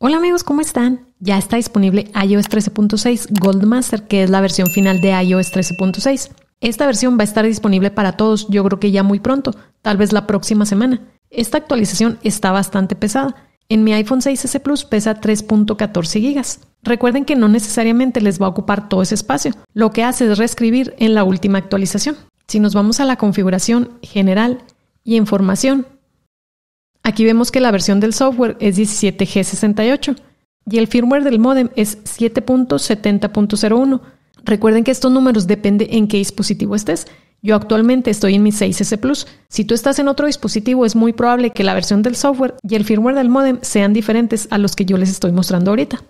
Hola amigos, ¿cómo están? Ya está disponible iOS 13.6 Goldmaster, que es la versión final de iOS 13.6. Esta versión va a estar disponible para todos, yo creo que ya muy pronto, tal vez la próxima semana. Esta actualización está bastante pesada. En mi iPhone 6S Plus pesa 3.14 GB. Recuerden que no necesariamente les va a ocupar todo ese espacio. Lo que hace es reescribir en la última actualización. Si nos vamos a la configuración general y información... Aquí vemos que la versión del software es 17G68 y el firmware del modem es 7.70.01. Recuerden que estos números dependen en qué dispositivo estés. Yo actualmente estoy en mi 6S Plus. Si tú estás en otro dispositivo, es muy probable que la versión del software y el firmware del modem sean diferentes a los que yo les estoy mostrando ahorita.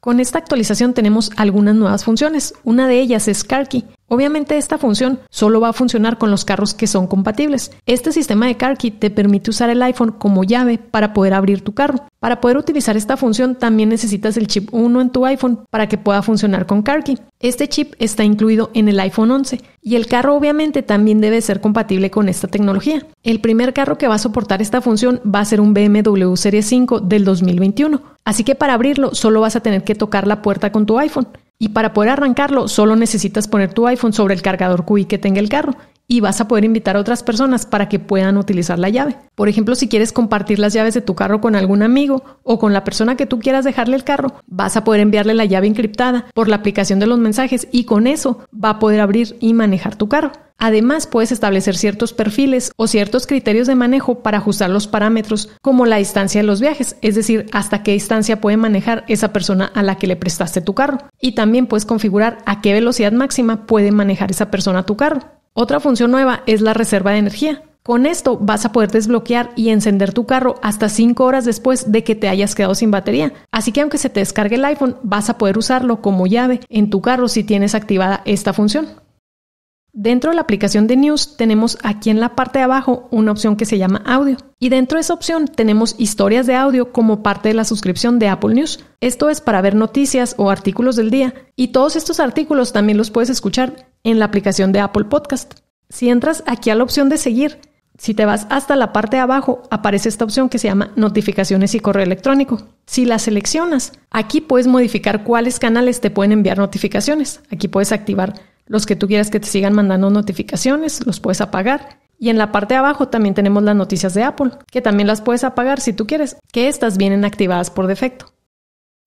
Con esta actualización tenemos algunas nuevas funciones. Una de ellas es CarKey, Obviamente esta función solo va a funcionar con los carros que son compatibles. Este sistema de CarKey te permite usar el iPhone como llave para poder abrir tu carro. Para poder utilizar esta función también necesitas el chip 1 en tu iPhone para que pueda funcionar con CarKey. Este chip está incluido en el iPhone 11 y el carro obviamente también debe ser compatible con esta tecnología. El primer carro que va a soportar esta función va a ser un BMW Serie 5 del 2021, así que para abrirlo solo vas a tener que tocar la puerta con tu iPhone. Y para poder arrancarlo, solo necesitas poner tu iPhone sobre el cargador QI que tenga el carro y vas a poder invitar a otras personas para que puedan utilizar la llave. Por ejemplo, si quieres compartir las llaves de tu carro con algún amigo o con la persona que tú quieras dejarle el carro, vas a poder enviarle la llave encriptada por la aplicación de los mensajes y con eso va a poder abrir y manejar tu carro. Además, puedes establecer ciertos perfiles o ciertos criterios de manejo para ajustar los parámetros, como la distancia de los viajes, es decir, hasta qué distancia puede manejar esa persona a la que le prestaste tu carro. Y también puedes configurar a qué velocidad máxima puede manejar esa persona tu carro. Otra función nueva es la reserva de energía. Con esto vas a poder desbloquear y encender tu carro hasta 5 horas después de que te hayas quedado sin batería. Así que aunque se te descargue el iPhone, vas a poder usarlo como llave en tu carro si tienes activada esta función. Dentro de la aplicación de News tenemos aquí en la parte de abajo una opción que se llama audio. Y dentro de esa opción tenemos historias de audio como parte de la suscripción de Apple News. Esto es para ver noticias o artículos del día. Y todos estos artículos también los puedes escuchar en la aplicación de Apple Podcast. Si entras aquí a la opción de seguir, si te vas hasta la parte de abajo, aparece esta opción que se llama notificaciones y correo electrónico. Si la seleccionas, aquí puedes modificar cuáles canales te pueden enviar notificaciones. Aquí puedes activar los que tú quieras que te sigan mandando notificaciones, los puedes apagar. Y en la parte de abajo también tenemos las noticias de Apple, que también las puedes apagar si tú quieres, que estas vienen activadas por defecto.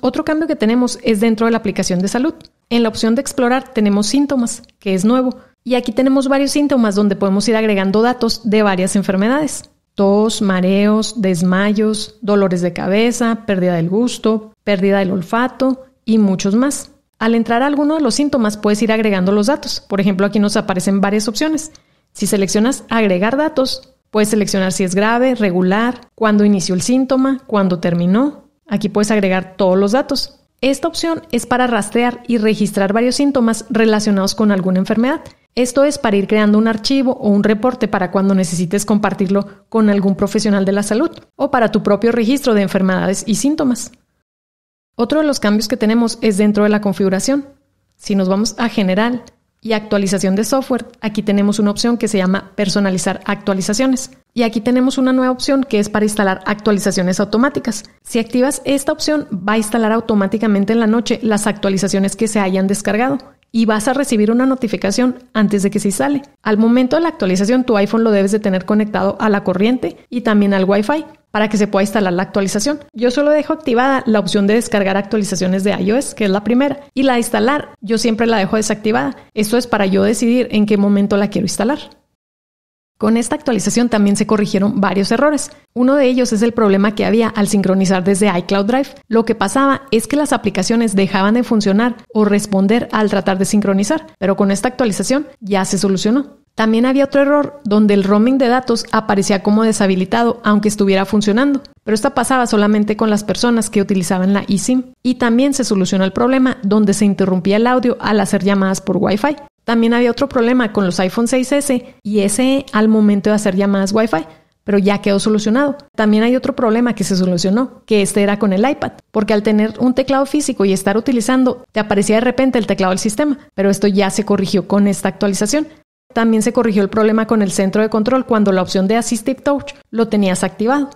Otro cambio que tenemos es dentro de la aplicación de salud. En la opción de explorar tenemos síntomas, que es nuevo, y aquí tenemos varios síntomas donde podemos ir agregando datos de varias enfermedades. Tos, mareos, desmayos, dolores de cabeza, pérdida del gusto, pérdida del olfato y muchos más. Al entrar a alguno de los síntomas puedes ir agregando los datos. Por ejemplo, aquí nos aparecen varias opciones. Si seleccionas agregar datos, puedes seleccionar si es grave, regular, cuándo inició el síntoma, cuándo terminó. Aquí puedes agregar todos los datos. Esta opción es para rastrear y registrar varios síntomas relacionados con alguna enfermedad. Esto es para ir creando un archivo o un reporte para cuando necesites compartirlo con algún profesional de la salud o para tu propio registro de enfermedades y síntomas. Otro de los cambios que tenemos es dentro de la configuración. Si nos vamos a general y actualización de software, aquí tenemos una opción que se llama personalizar actualizaciones. Y aquí tenemos una nueva opción que es para instalar actualizaciones automáticas. Si activas esta opción, va a instalar automáticamente en la noche las actualizaciones que se hayan descargado y vas a recibir una notificación antes de que se instale. Al momento de la actualización, tu iPhone lo debes de tener conectado a la corriente y también al Wi-Fi para que se pueda instalar la actualización. Yo solo dejo activada la opción de descargar actualizaciones de iOS, que es la primera, y la de instalar yo siempre la dejo desactivada. Esto es para yo decidir en qué momento la quiero instalar. Con esta actualización también se corrigieron varios errores. Uno de ellos es el problema que había al sincronizar desde iCloud Drive. Lo que pasaba es que las aplicaciones dejaban de funcionar o responder al tratar de sincronizar, pero con esta actualización ya se solucionó. También había otro error donde el roaming de datos aparecía como deshabilitado aunque estuviera funcionando, pero esto pasaba solamente con las personas que utilizaban la eSIM. Y también se solucionó el problema donde se interrumpía el audio al hacer llamadas por Wi-Fi. También había otro problema con los iPhone 6S y ese al momento de hacer llamadas Wi-Fi, pero ya quedó solucionado. También hay otro problema que se solucionó, que este era con el iPad, porque al tener un teclado físico y estar utilizando, te aparecía de repente el teclado del sistema, pero esto ya se corrigió con esta actualización. También se corrigió el problema con el centro de control cuando la opción de Assistive Touch lo tenías activado.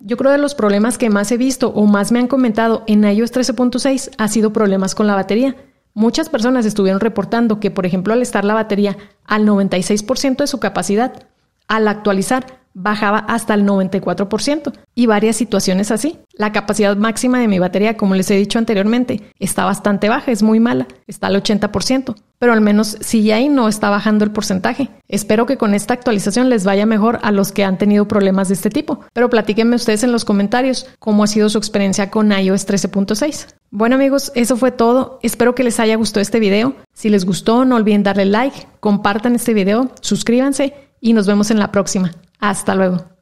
Yo creo de los problemas que más he visto o más me han comentado en iOS 13.6 ha sido problemas con la batería. Muchas personas estuvieron reportando que, por ejemplo, al estar la batería al 96% de su capacidad, al actualizar bajaba hasta el 94% y varias situaciones así. La capacidad máxima de mi batería, como les he dicho anteriormente, está bastante baja, es muy mala, está al 80%, pero al menos sigue ahí, no está bajando el porcentaje. Espero que con esta actualización les vaya mejor a los que han tenido problemas de este tipo, pero platíquenme ustedes en los comentarios cómo ha sido su experiencia con iOS 13.6. Bueno amigos, eso fue todo. Espero que les haya gustado este video. Si les gustó, no olviden darle like, compartan este video, suscríbanse y nos vemos en la próxima. Hasta luego.